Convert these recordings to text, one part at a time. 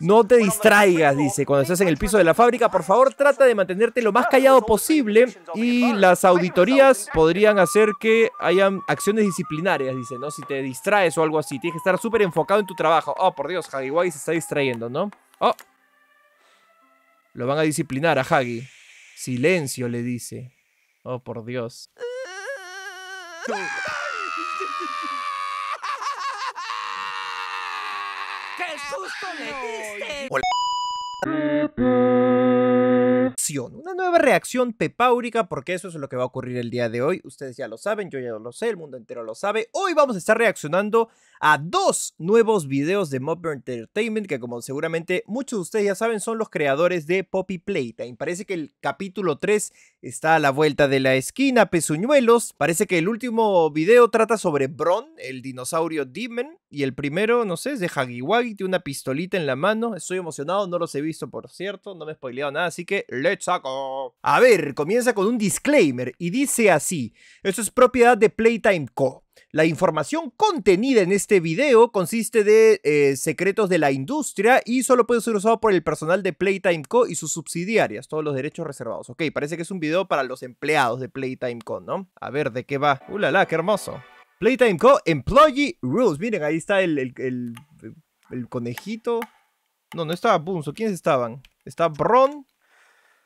No te distraigas, dice, cuando estás en el piso de la fábrica, por favor trata de mantenerte lo más callado posible y las auditorías podrían hacer que hayan acciones disciplinarias, dice, ¿no? Si te distraes o algo así, tienes que estar súper enfocado en tu trabajo. Oh, por Dios, Hagiwagi se está distrayendo, ¿no? Oh. Lo van a disciplinar a Hagi. Silencio, le dice. Oh, por Dios. ¡Qué susto le diste! Hola una nueva reacción pepáurica, porque eso es lo que va a ocurrir el día de hoy. Ustedes ya lo saben, yo ya lo sé, el mundo entero lo sabe. Hoy vamos a estar reaccionando a dos nuevos videos de Mobber Entertainment, que como seguramente muchos de ustedes ya saben, son los creadores de Poppy Playtime. Parece que el capítulo 3 está a la vuelta de la esquina, pezuñuelos. Parece que el último video trata sobre Bron, el dinosaurio Demon, y el primero, no sé, es de Hagiwagi, tiene una pistolita en la mano. Estoy emocionado, no los he visto, por cierto, no me he spoileado nada, así que let's a ver, comienza con un disclaimer y dice así, Esto es propiedad de Playtime Co. La información contenida en este video consiste de eh, secretos de la industria y solo puede ser usado por el personal de Playtime Co. y sus subsidiarias, todos los derechos reservados. Ok, parece que es un video para los empleados de Playtime Co, ¿no? A ver, ¿de qué va? ¡Uh, qué hermoso! Playtime Co. Employee Rules. Miren, ahí está el, conejito. No, no estaba Bunzo. ¿Quiénes estaban? Está Bron,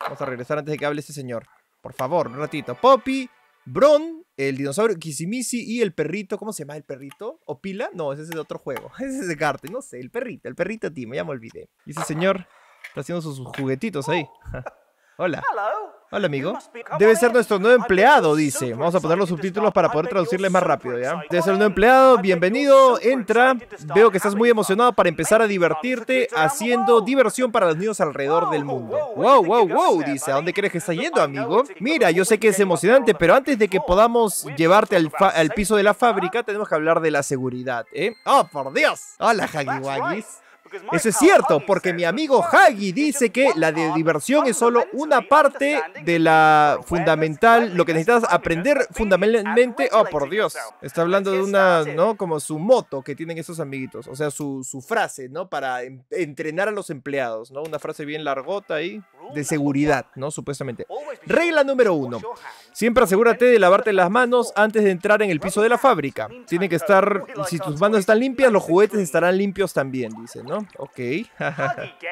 Vamos a regresar antes de que hable este señor. Por favor, un ratito. Poppy, Bron, el dinosaurio Kisimisi y el perrito. ¿Cómo se llama el perrito? ¿O Pila? No, ese es de otro juego. Ese es de Carte. No sé, el perrito, el perrito Timo, ya me olvidé. Y ese señor está haciendo sus juguetitos ahí. Hola. Hola, amigo. Debe ser nuestro nuevo empleado, dice. Vamos a poner los subtítulos para poder traducirles más rápido, ¿ya? Debe ser el nuevo empleado. Bienvenido. Entra. Veo que estás muy emocionado para empezar a divertirte haciendo diversión para los niños alrededor del mundo. Wow, wow, wow, dice. ¿A dónde crees que está yendo, amigo? Mira, yo sé que es emocionante, pero antes de que podamos llevarte al, piso de la ¿ah? fábrica, tenemos que hablar de la seguridad, ¿eh? ¡Oh, por Dios! Hola, Hagiwagis. Eso es cierto, porque mi amigo Hagi dice que la de diversión es solo una parte de la fundamental, lo que necesitas aprender fundamentalmente. Oh, por Dios. Está hablando de una, ¿no? Como su moto que tienen esos amiguitos. O sea, su, frase, ¿no? Para entrenar a los empleados, ¿no? Una frase bien largota ahí. De seguridad, ¿no? Supuestamente. Regla número uno. Siempre asegúrate de lavarte las manos antes de entrar en el piso de la fábrica. Tiene que estar, si tus manos están limpias, los juguetes estarán limpios también, dice, ¿no? Ok.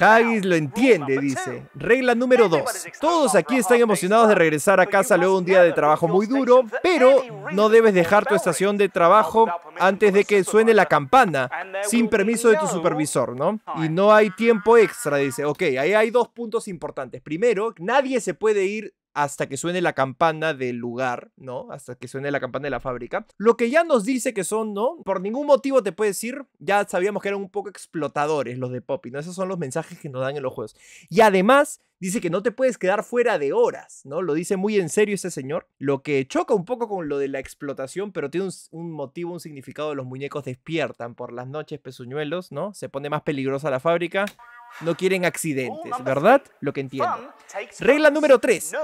Haggis lo entiende, dice. Regla número 2. Todos aquí están emocionados de regresar a casa luego de un día de trabajo muy duro, pero no debes dejar tu estación de trabajo antes de que suene la campana, sin permiso de tu supervisor, ¿no? Y no hay tiempo extra, dice. Ok, ahí hay dos puntos importantes. Primero, nadie se puede ir hasta que suene la campana del lugar, ¿no? Hasta que suene la campana de la fábrica. Lo que ya nos dice que son, ¿no? Por ningún motivo te puedes ir, ya sabíamos que eran un poco explotadores los de Poppy, ¿no? Esos son los mensajes que nos dan en los juegos. Y además, dice que no te puedes quedar fuera de horas, ¿no? Lo dice muy en serio ese señor, lo que choca un poco con lo de la explotación, pero tiene un, motivo, un significado. Los muñecos despiertan por las noches, pezuñuelos, ¿no? Se pone más peligrosa la fábrica no quieren accidentes, ¿verdad? Lo que entiendo. Regla número 3.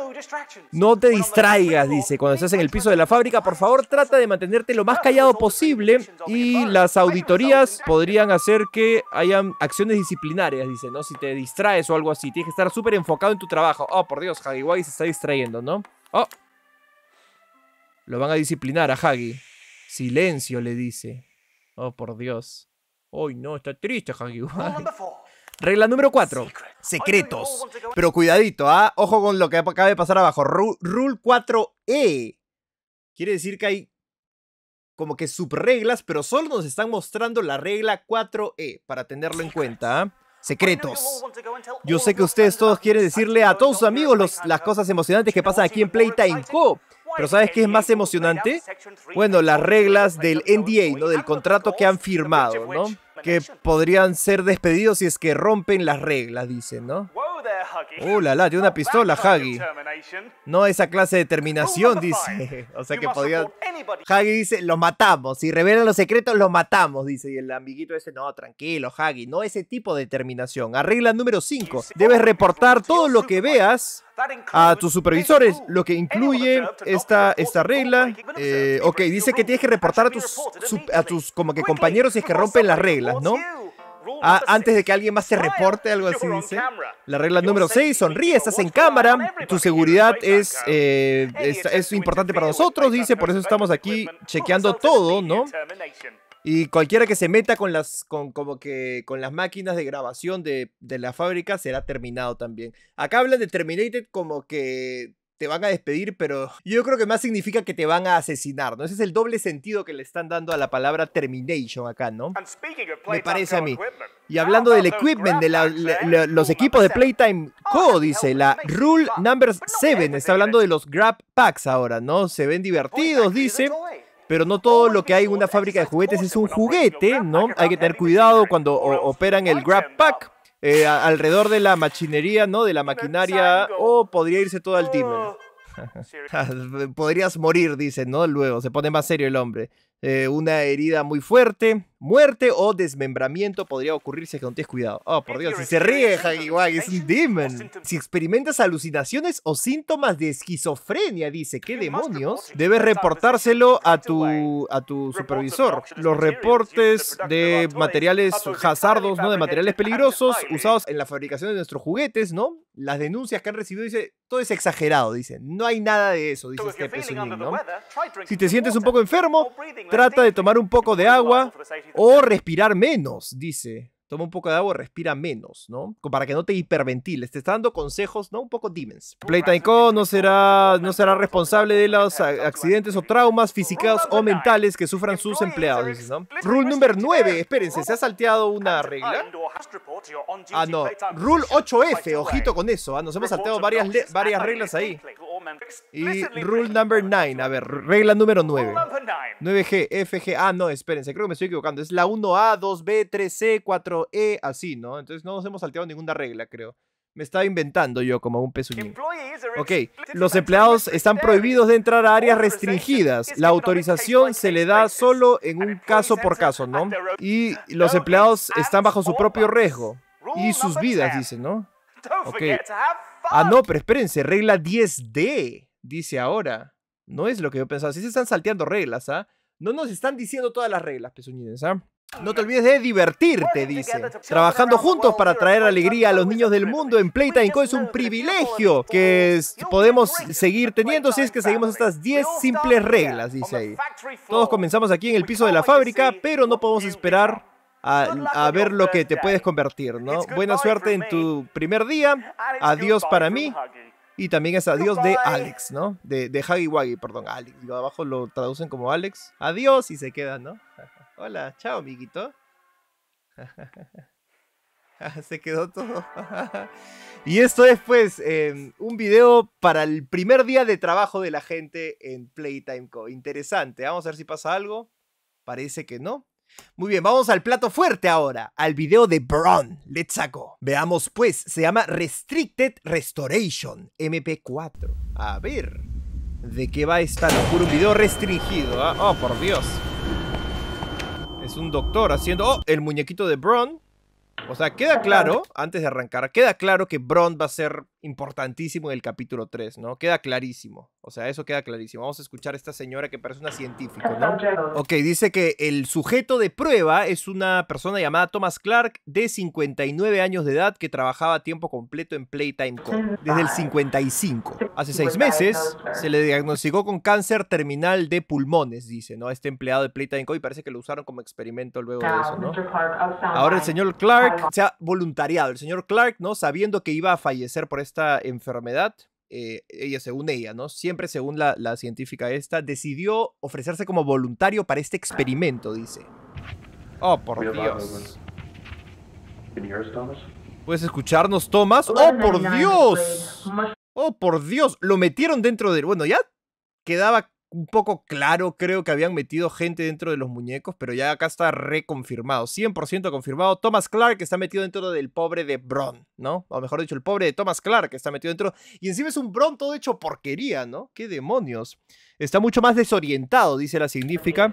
No te distraigas, dice. Cuando estás en el piso de la fábrica, por favor, trata de mantenerte lo más callado posible y las auditorías podrían hacer que hayan acciones disciplinarias, dice, ¿no? Si te distraes o algo así, tienes que estar súper enfocado en tu trabajo. Oh, por Dios, Hagiwagi se está distrayendo, ¿no? Oh. Lo van a disciplinar a Hagi. Silencio, le dice. Oh, por Dios. Uy, no, está triste Hagiwai. Regla número 4. Secretos. Pero cuidadito, ¿ah? Ojo con lo que acaba de pasar abajo. rule 4E. Quiere decir que hay como que subreglas, pero solo nos están mostrando la regla 4E para tenerlo en cuenta. ¿ah? Secretos. Yo sé que ustedes todos quieren decirle a todos sus amigos las cosas emocionantes que pasan aquí en Playtime Co. Pero ¿sabes qué es más emocionante? Bueno, las reglas del NDA, ¿no? Del contrato que han firmado, ¿no? que podrían ser despedidos si es que rompen las reglas, dicen, ¿no? ¡Uh, la la! Tiene una pistola, Haggy. No esa clase de determinación, dice. O sea que podía... Haggy dice, lo matamos. Si revelan los secretos, lo matamos, dice. Y el amiguito dice, no, tranquilo, Haggy. No ese tipo de determinación. Arregla número 5. Debes reportar todo lo que veas a tus supervisores, lo que incluye esta, esta regla. Eh, ok, dice que tienes que reportar a tus, tus como que compañeros si es que rompen las reglas, ¿no? Ah, antes de que alguien más se reporte, algo así dice. La regla número 6, sonríe, estás en cámara, tu seguridad es, eh, importante para nosotros, dice, por eso estamos aquí chequeando todo, ¿no? Y cualquiera que se meta con las, con, como que, con las máquinas de grabación de, de la fábrica será terminado también. Acá hablan de Terminated como que te van a despedir, pero yo creo que más significa que te van a asesinar, ¿no? Ese es el doble sentido que le están dando a la palabra termination acá, ¿no? Me parece a mí. Y hablando del equipment, de eh, los equipos de Playtime oh, Co, dice la Rule Number 7, está hablando de los Grab Packs ahora, ¿no? Se ven divertidos, dice, pero no todo lo que hay en una fábrica de juguetes es un juguete, ¿no? Hay que tener cuidado cuando operan el Grab Pack eh, alrededor de la machinería, ¿no? De la maquinaria, o podría irse todo al tiempo oh. Podrías morir, dice, ¿no? Luego se pone más serio el hombre. Eh, una herida muy fuerte, muerte o desmembramiento podría ocurrir si es que no tienes cuidado. Oh, por Dios, si se ríe, Hagiwag, es un demon. Si experimentas alucinaciones o síntomas de esquizofrenia, dice, ¿qué demonios? Debes reportárselo a tu, a tu supervisor. Los reportes de materiales hazardos, ¿no? De materiales peligrosos usados en la fabricación de nuestros juguetes, ¿no? Las denuncias que han recibido, dice, todo es exagerado, dice. No hay nada de eso, dice presumir, este ¿no? Si te sientes un poco enfermo, Trata de tomar un poco de agua o respirar menos, dice. Toma un poco de agua, respira menos, ¿no? Para que no te hiperventiles. Te está dando consejos, ¿no? Un poco demons. Playtime Co. No será, no será responsable de los accidentes o traumas físicos o mentales que sufran sus empleados, ¿no? Rule número 9. Espérense, ¿se ha salteado una regla? Ah, no. Rule 8F. Ojito con eso. Ah, Nos hemos salteado varias, varias reglas ahí. Y rule number 9, a ver, regla número 9. 9G, FG, ah, no, espérense, creo que me estoy equivocando. Es la 1A, 2B, 3C, 4E, así, ¿no? Entonces no nos hemos salteado ninguna regla, creo. Me estaba inventando yo como un pezuñín. Ok, los empleados están prohibidos de entrar a áreas restringidas. La autorización se le da solo en un caso por caso, ¿no? Y los empleados están bajo su propio riesgo y sus vidas, dicen, ¿no? Ok. Ah, no, pero espérense, regla 10D, dice ahora. No es lo que yo pensaba. Sí se están salteando reglas, ¿ah? No nos están diciendo todas las reglas, pezuñines, ¿ah? No te olvides de divertirte, dice. Trabajando juntos para traer alegría a los niños del mundo en Playtime Co. es un privilegio que podemos seguir teniendo si es que seguimos estas 10 simples reglas, dice ahí. Todos comenzamos aquí en el piso de la fábrica, pero no podemos esperar a, ver lo que te puedes convertir, ¿no? Buena suerte en tu primer día. Adiós para mí. Y también es adiós de Alex, ¿no? De, de Huggy Wuggy, perdón, Alex. abajo lo traducen como Alex. Adiós y se queda, ¿no? Hola, chao, amiguito. se quedó todo. y esto es, pues, em, un video para el primer día de trabajo de la gente en Playtime Co. Interesante. Vamos a ver si pasa algo. Parece que no. Muy bien, vamos al plato fuerte ahora, al video de Bron. Let's go. Veamos pues, se llama Restricted Restoration MP4. A ver, ¿de qué va esta Por Un video restringido, ¿ah? Oh, por Dios. Es un doctor haciendo... Oh, el muñequito de Bron. O sea, queda claro, antes de arrancar, queda claro que Bron va a ser importantísimo en el capítulo 3, ¿no? Queda clarísimo. O sea, eso queda clarísimo. Vamos a escuchar a esta señora que parece una científica, ¿no? Ok, dice que el sujeto de prueba es una persona llamada Thomas Clark, de 59 años de edad, que trabajaba a tiempo completo en Playtime Co. desde el 55. Hace seis meses se le diagnosticó con cáncer terminal de pulmones, dice, ¿no? Este empleado de Playtime Co. y parece que lo usaron como experimento luego de ah, eso, ¿no? Oh, Ahora el señor Clark se ha voluntariado. El señor Clark, ¿no? Sabiendo que iba a fallecer por este esta enfermedad, eh, ella, según ella, ¿no? Siempre según la, la científica esta, decidió ofrecerse como voluntario para este experimento, dice. Oh, por Dios. ¿Puedes escucharnos, Thomas? ¡Oh, por Dios! ¡Oh, por Dios! Lo metieron dentro del... Bueno, ya quedaba un poco claro, creo que habían metido gente dentro de los muñecos, pero ya acá está reconfirmado, 100% confirmado. Thomas Clark está metido dentro del pobre de Bron, ¿no? O mejor dicho, el pobre de Thomas Clark está metido dentro. Y encima es un Bron todo hecho porquería, ¿no? ¿Qué demonios? Está mucho más desorientado, dice la significa,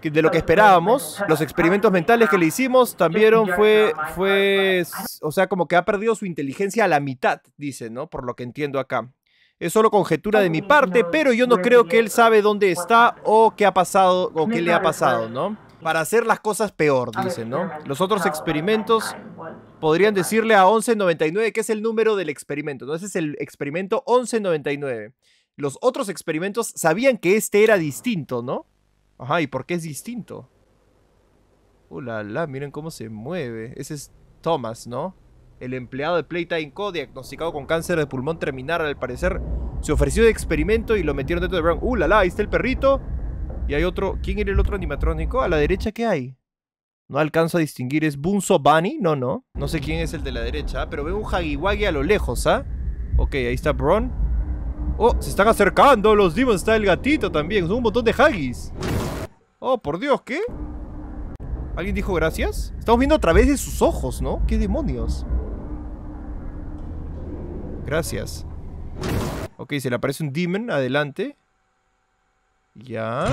de lo que esperábamos. Los experimentos mentales que le hicimos también fue, fue, o sea, como que ha perdido su inteligencia a la mitad, dice, ¿no? Por lo que entiendo acá. Es solo conjetura de mi parte, pero yo no creo que él sabe dónde está o qué ha pasado o qué le ha pues. pasado, ¿no? Para hacer las cosas peor, dicen, ¿no? Los otros experimentos podrían decirle a 1199 que es el número del experimento, ¿no? Ese es el experimento 1199. Los otros experimentos sabían que este era distinto, ¿no? Ajá, ¿y por qué es distinto? ¡Hola, uh, la, la, miren cómo se mueve. Ese es Thomas, ¿no? el empleado de Playtime Co, diagnosticado con cáncer de pulmón terminal al parecer, se ofreció de experimento y lo metieron dentro de Brown. ¡Uh, la la! Ahí está el perrito. Y hay otro. ¿Quién era el otro animatrónico? ¿A la derecha qué hay? No alcanzo a distinguir. ¿Es Bunzo Bunny? No, no. No sé quién es el de la derecha, pero veo un Hagiwagi a lo lejos, ¿ah? Ok, ahí está Brown. ¡Oh! Se están acercando los Demons! Está el gatito también. Son un montón de Hagis. ¡Oh, por Dios! ¿Qué? ¿Alguien dijo gracias? Estamos viendo a través de sus ojos, ¿no? ¿Qué demonios? Gracias. Ok, se le aparece un demon adelante. Ya.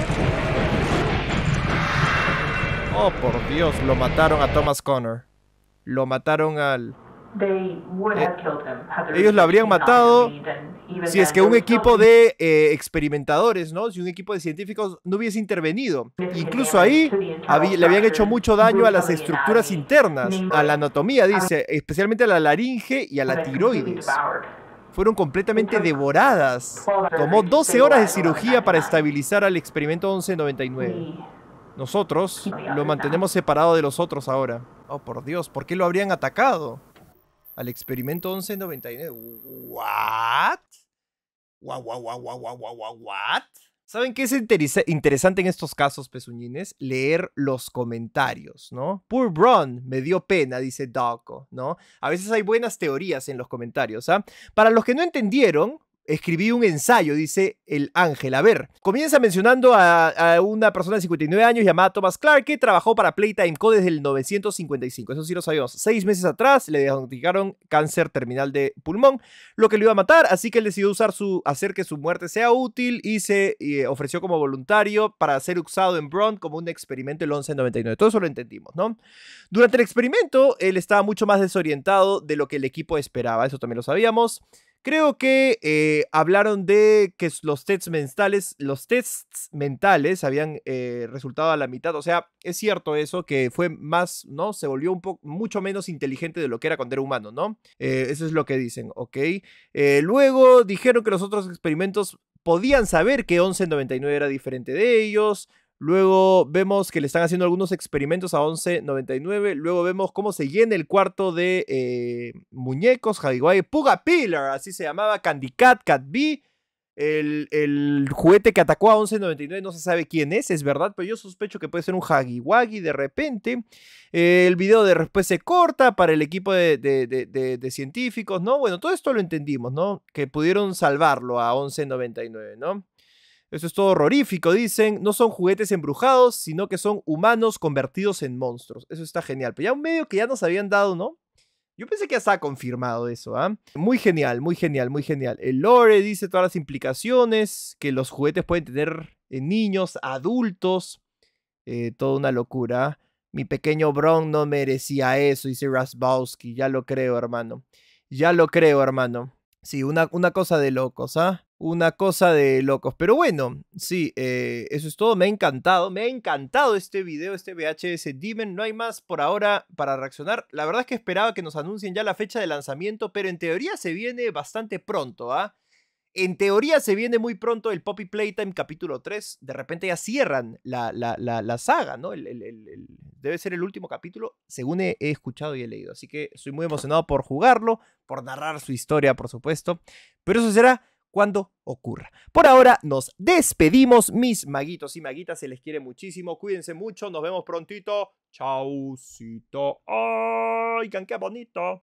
Oh, por Dios, lo mataron a Thomas Connor. Lo mataron al... Eh, ellos lo habrían matado si es que un equipo de eh, experimentadores, ¿no? Si un equipo de científicos no hubiese intervenido. Incluso ahí le habían hecho mucho daño a las estructuras internas, a la anatomía, dice, especialmente a la laringe y a la tiroides. Fueron completamente devoradas. Tomó 12 horas de cirugía para estabilizar al experimento 1199. Nosotros lo mantenemos separado de los otros ahora. Oh, por Dios, ¿por qué lo habrían atacado? al experimento 1199. ¿What? what? ¿Saben qué es interesante en estos casos, pezuñines? Leer los comentarios, ¿no? Poor Bron, me dio pena, dice Daco, ¿no? A veces hay buenas teorías en los comentarios, ¿ah? Para los que no entendieron, escribí un ensayo, dice el ángel. A ver, comienza mencionando a, una persona de 59 años llamada Thomas Clark que trabajó para Playtime Co. desde el 955. Eso sí lo sabíamos. Seis meses atrás le diagnosticaron cáncer terminal de pulmón, lo que lo iba a matar, así que él decidió usar su, hacer que su muerte sea útil y se eh, ofreció como voluntario para ser usado en Brown como un experimento el 1199. Todo eso lo entendimos, ¿no? Durante el experimento, él estaba mucho más desorientado de lo que el equipo esperaba. Eso también lo sabíamos. Creo que eh, hablaron de que los tests mentales, los tests mentales habían eh, resultado a la mitad. O sea, es cierto eso, que fue más, ¿no? Se volvió un poco, mucho menos inteligente de lo que era cuando era humano, ¿no? Eh, eso es lo que dicen, ¿ok? luego dijeron que los otros experimentos podían saber que 1199 era diferente de ellos. Luego vemos que le están haciendo algunos experimentos a 11.99. Luego vemos cómo se llena el cuarto de eh, muñecos. Hagiwagi Puga Pillar, así se llamaba. Candy Cat, B. El, juguete que atacó a 11.99 no se sabe quién es, es verdad, pero yo sospecho que puede ser un Hagiwagi de repente. el video de después se corta para el equipo de, de, científicos, ¿no? Bueno, todo esto lo entendimos, ¿no? Que pudieron salvarlo a 11.99, ¿no? Eso es todo horrorífico, dicen. No son juguetes embrujados, sino que son humanos convertidos en monstruos. Eso está genial. Pero ya un medio que ya nos habían dado, ¿no? Yo pensé que ya estaba confirmado eso, ¿ah? Muy genial, muy genial, muy genial. El lore dice todas las implicaciones que los juguetes pueden tener en eh, niños, adultos. Todo eh, toda una locura. ¿ah? Mi pequeño Bron no merecía eso, dice Rasbowski. Ya lo creo, hermano. Ya lo creo, hermano. Sí, una, una cosa de locos, ¿ah? Una cosa de locos. Pero bueno, sí, eh, eso es todo. Me ha encantado. Me ha encantado este video, este VHS Demon. No hay más por ahora para reaccionar. La verdad es que esperaba que nos anuncien ya la fecha de lanzamiento, pero en teoría se viene bastante pronto, ¿ah? En teoría se viene muy pronto el Poppy Playtime capítulo 3. De repente ya cierran la, la, saga, ¿no? El, debe ser el último capítulo, según he, he, escuchado y he leído. Así que estoy muy emocionado por jugarlo, por narrar su historia, por supuesto. Pero eso será cuando ocurra. Por ahora nos despedimos, mis maguitos y maguitas, se les quiere muchísimo, cuídense mucho, nos vemos prontito. Chaucito. ¡Ay, qué bonito!